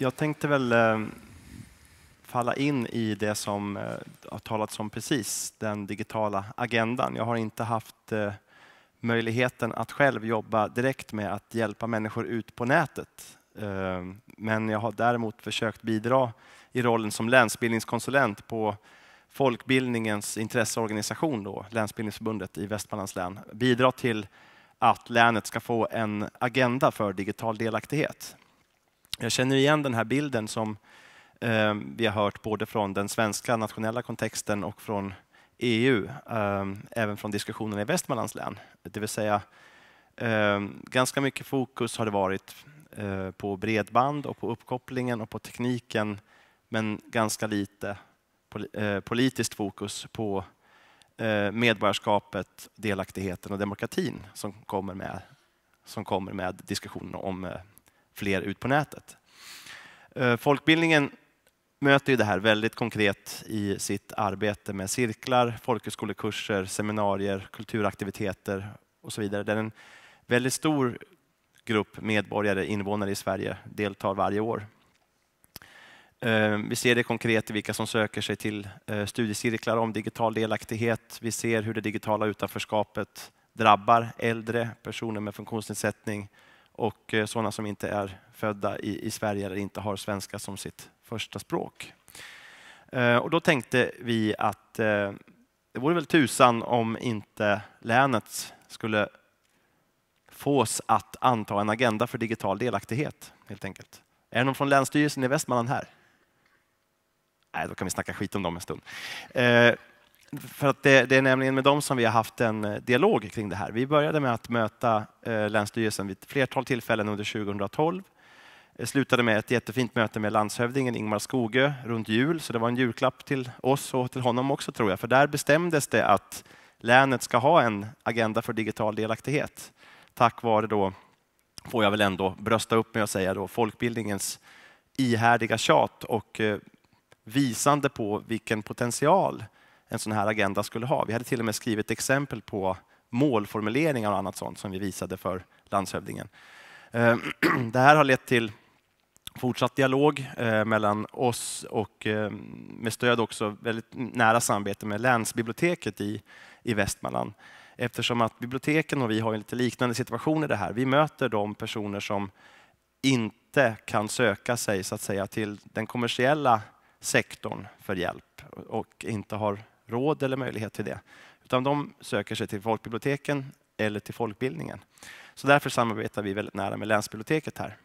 Jag tänkte väl eh, falla in i det som eh, har talats om precis, den digitala agendan. Jag har inte haft eh, möjligheten att själv jobba direkt med att hjälpa människor ut på nätet. Men jag har däremot försökt bidra i rollen som länsbildningskonsulent på folkbildningens intresseorganisation, då, Länsbildningsförbundet i Västmanlands län, bidra till att länet ska få en agenda för digital delaktighet. Jag känner igen den här bilden som eh, vi har hört både från den svenska nationella kontexten och från EU, eh, även från diskussionerna i Västmanlands län. Det vill säga, eh, ganska mycket fokus har det varit på bredband och på uppkopplingen och på tekniken, men ganska lite politiskt fokus på medborgarskapet, delaktigheten och demokratin som kommer med, som kommer med diskussionen om fler ut på nätet. Eh, folkbildningen möter ju det här väldigt konkret i sitt arbete med cirklar, folkhögskolekurser, seminarier, kulturaktiviteter och så vidare. Där en väldigt stor grupp medborgare, invånare i Sverige, deltar varje år. Eh, vi ser det konkret i vilka som söker sig till eh, studiecirklar om digital delaktighet. Vi ser hur det digitala utanförskapet drabbar äldre, personer med funktionsnedsättning, och eh, sådana som inte är födda i, i Sverige eller inte har svenska som sitt första språk. Eh, och då tänkte vi att eh, det vore väl tusan om inte länet skulle fås att anta en agenda för digital delaktighet. helt enkelt. Är det någon från Länsstyrelsen i Västmanland här? Nej, då kan vi snacka skit om dem en stund. För att det, det, är nämligen med dem som vi har haft en eh, dialog kring det här. Vi började med att möta eh, Länsstyrelsen vid ett flertal tillfällen under 2012. Det eh, slutade med ett jättefint möte med landshövdingen Ingmar Skogö runt jul, så det var en julklapp till oss och till honom också tror jag. För där bestämdes det att länet ska ha en agenda för digital delaktighet. Tack vare då, får jag väl ändå brösta upp med att säga då, folkbildningens ihärdiga tjat och visande på vilken potential en sån här agenda skulle ha. Vi hade till och med skrivit exempel på målformuleringar och annat sånt som vi visade för landshövdingen. Eh, det här har lett till fortsatt dialog eh, mellan oss och eh, med stöd också väldigt nära samarbete med länsbiblioteket i, Västmanland. Eftersom att biblioteken och vi har en lite liknande situation i det här. Vi möter de personer som inte kan söka sig så att säga till den kommersiella sektorn för hjälp och inte har råd eller möjlighet till det. Utan de söker sig till folkbiblioteken eller till folkbildningen. Så därför samarbetar vi väldigt nära med länsbiblioteket här.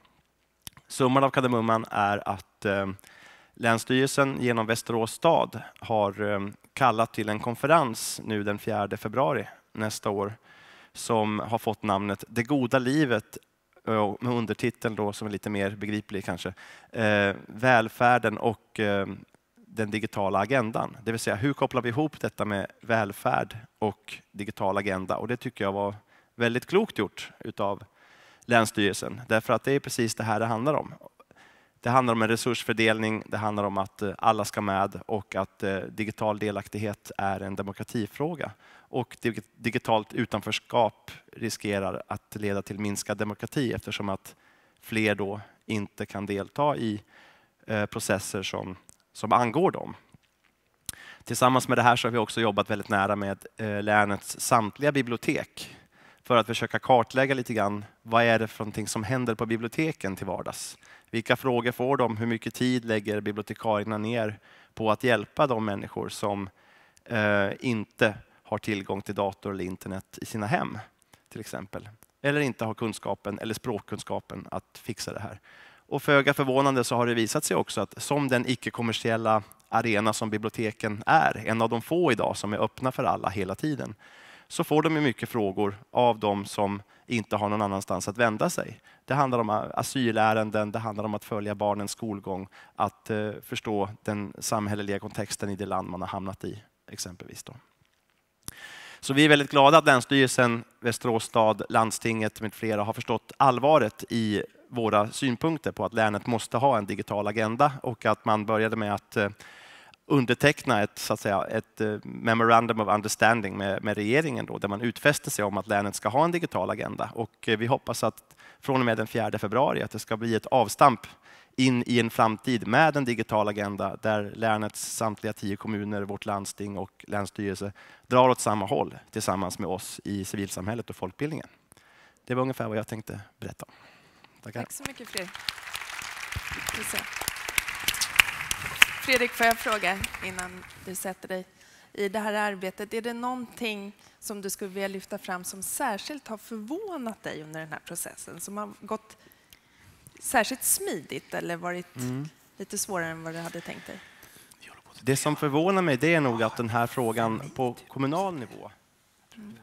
Summan av kardemumman är att eh, Länsstyrelsen genom Västerås stad har eh, kallat till en konferens nu den 4 februari nästa år som har fått namnet Det goda livet eh, med undertiteln då, som är lite mer begriplig kanske, Välfärden och den digitala agendan. Det vill säga, hur kopplar vi ihop detta med välfärd och digital agenda? Och det tycker jag var väldigt klokt gjort utav Länsstyrelsen, därför att det är precis det här det handlar om. Det handlar om en resursfördelning, det handlar om att eh, alla ska med och att eh, digital delaktighet är en demokratifråga. Och digitalt utanförskap riskerar att leda till minskad demokrati eftersom att fler då inte kan delta i eh, processer som som angår dem. Tillsammans med det här så har vi också jobbat väldigt nära med eh, länets samtliga bibliotek för att försöka kartlägga lite grann vad är det för någonting som händer på biblioteken till vardags. Vilka frågor får de? Hur mycket tid lägger bibliotekarierna ner på att hjälpa de människor som eh, inte har tillgång till dator eller internet i sina hem till exempel? Eller inte har kunskapen eller språkkunskapen att fixa det här. Och föga för förvånande så har det visat sig också att som den icke-kommersiella arena som biblioteken är, en av de få idag som är öppna för alla hela tiden, så får de mycket frågor av de som inte har någon annanstans att vända sig. Det handlar om asylärenden, det handlar om att följa barnens skolgång, att eh, förstå den samhälleliga kontexten i det land man har hamnat i, exempelvis. Då. Så vi är väldigt glada att Länsstyrelsen, Västerås stad, landstinget med flera har förstått allvaret i våra synpunkter på att länet måste ha en digital agenda och att man började med att eh, underteckna ett, så att säga, ett eh, memorandum of understanding med, med, regeringen då, där man utfäste sig om att länet ska ha en digital agenda. Och eh, vi hoppas att från och med den 4 februari att det ska bli ett avstamp in i en framtid med en digital agenda där länets samtliga tio kommuner, vårt landsting och länsstyrelse drar åt samma håll tillsammans med oss i civilsamhället och folkbildningen. Det var ungefär vad jag tänkte berätta om. Tackar. Tack så mycket Fredrik. Fredrik, får jag fråga innan du sätter dig? I det här arbetet, är det någonting som du skulle vilja lyfta fram som särskilt har förvånat dig under den här processen? Som har gått särskilt smidigt eller varit mm. lite svårare än vad du hade tänkt dig? Det som förvånar mig det är nog att den här frågan på kommunal nivå mm.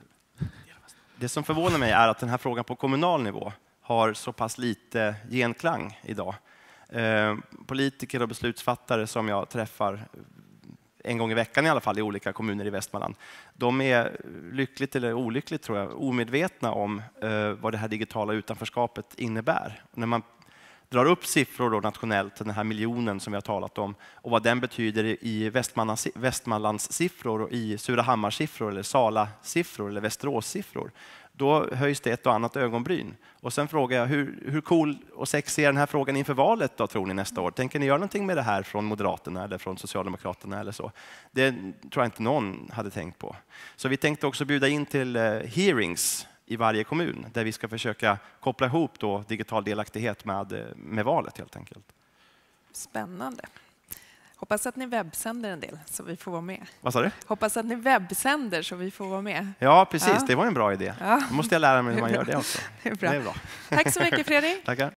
Det som förvånar mig är att den här frågan på kommunal nivå har så pass lite genklang idag. Eh, politiker och beslutsfattare som jag träffar eh, en gång i veckan i alla fall i olika kommuner i Västmanland. De är eh, lyckligt eller olyckligt tror jag omedvetna om vad det här digitala utanförskapet innebär. När man drar upp siffror då nationellt, den här miljonen som vi har talat om, och vad den betyder i Västmanlands siffror och i Surahammarsiffror eller Sala-siffror eller Västerås-siffror, då höjs det ett och annat ögonbryn. Och sen frågar jag, hur, hur cool och sexig är den här frågan inför valet då, tror ni nästa år? Tänker ni göra någonting med det här från Moderaterna eller från Socialdemokraterna eller så? Det tror jag inte någon hade tänkt på. Så vi tänkte också bjuda in till eh, hearings i varje kommun där vi ska försöka koppla ihop då digital delaktighet med, med valet helt enkelt. Spännande. Hoppas att ni webbsänder en del så vi får vara med. Vad sa du? Hoppas att ni webbsänder så vi får vara med. Ja, precis. Ja. Det var en bra idé. Ja. Då måste jag lära mig hur man gör det också. Det är bra. Det är bra. Tack så mycket Fredrik. Tackar.